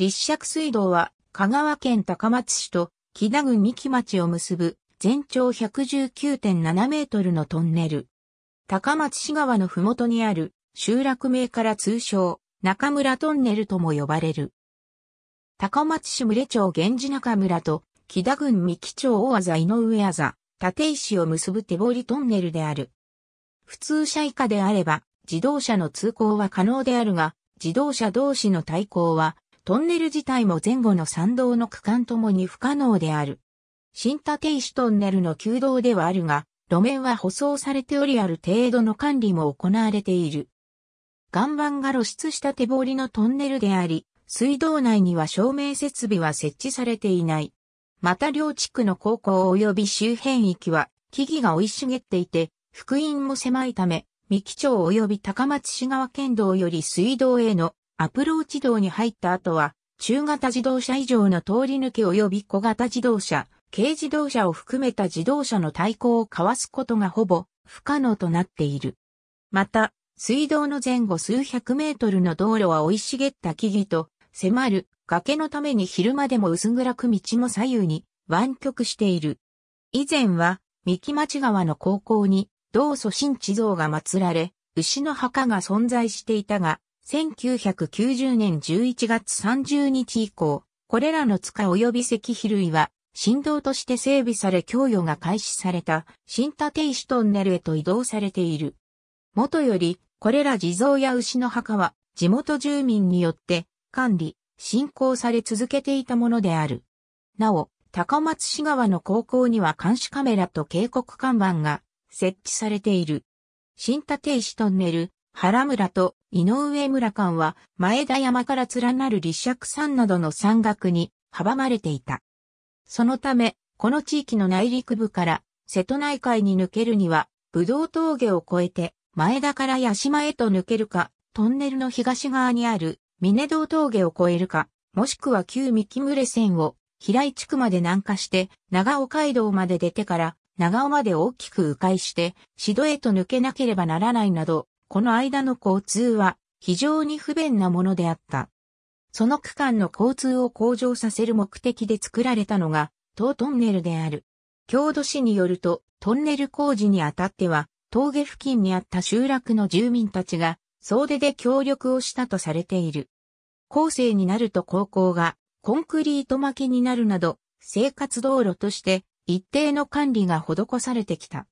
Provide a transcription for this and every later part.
立石水道は香川県高松市と木田郡三木町を結ぶ全長119.7メートルのトンネル。高松市川のふもとにある集落名から通称中村トンネルとも呼ばれる。高松市群れ町源氏中村と木田郡三木町大字井上あ立石を結ぶ手りトンネルである。普通車以下であれば自動車の通行は可能であるが、自動車同士の対抗はトンネル自体も前後の参道の区間ともに不可能である。新立石トンネルの旧道ではあるが、路面は舗装されておりある程度の管理も行われている。岩盤が露出した手彫りのトンネルであり、水道内には照明設備は設置されていない。また両地区の高校及び周辺域は木々が生い茂っていて、福音も狭いため、三木町及び高松市川県道より水道へのアプローチ道に入った後は、中型自動車以上の通り抜け及び小型自動車、軽自動車を含めた自動車の対抗をかわすことがほぼ不可能となっている。また、水道の前後数百メートルの道路は生い茂った木々と迫る崖のために昼間でも薄暗く道も左右に湾曲している。以前は三木町川の高校に道祖新地像が祀られ、牛の墓が存在していたが、1990年11月30日以降、これらの塚及び石碑類は、振動として整備され供与が開始された、新立石トンネルへと移動されている。もとより、これら地蔵や牛の墓は、地元住民によって、管理、信仰され続けていたものである。なお、高松市川の高校には監視カメラと警告看板が設置されている。新立石トンネル、原村と井上村間は前田山から連なる立石山などの山岳に阻まれていた。そのため、この地域の内陸部から瀬戸内海に抜けるには、武道峠を越えて前田から八島へと抜けるか、トンネルの東側にある峰道峠を越えるか、もしくは旧三木村線を平井地区まで南下して、長尾街道まで出てから、長尾まで大きく迂回して、シドへと抜けなければならないなど、この間の交通は非常に不便なものであった。その区間の交通を向上させる目的で作られたのが、東トンネルである。郷土市によると、トンネル工事にあたっては、峠付近にあった集落の住民たちが、総出で協力をしたとされている。後世になると高校が、コンクリート巻きになるなど、生活道路として、一定の管理が施されてきた。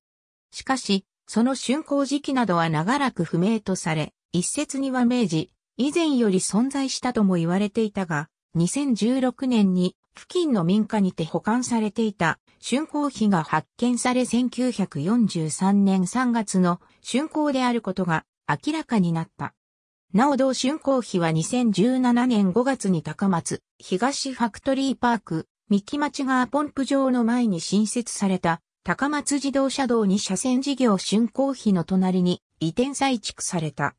しかし、その竣工時期などは長らく不明とされ、一説には明治、以前より存在したとも言われていたが、2016年に付近の民家にて保管されていた竣工費が発見され1943年3月の竣工であることが明らかになった。なお同竣工費は2017年5月に高松東ファクトリーパーク三木町川ポンプ場の前に新設された高松自動車道に車線事業竣工費の隣に移転再築された。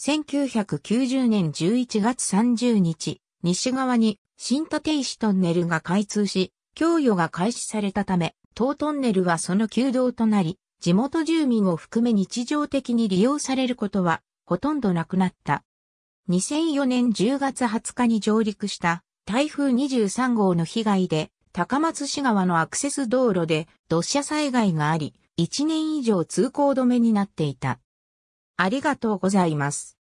1990年11月30日、西側に新立石トンネルが開通し、供与が開始されたため、当トンネルはその旧道となり、地元住民を含め日常的に利用されることはほとんどなくなった。2004年10月20日に上陸した台風23号の被害で高松市川のアクセス道路で土砂災害があり、1年以上通行止めになっていた。ありがとうございます。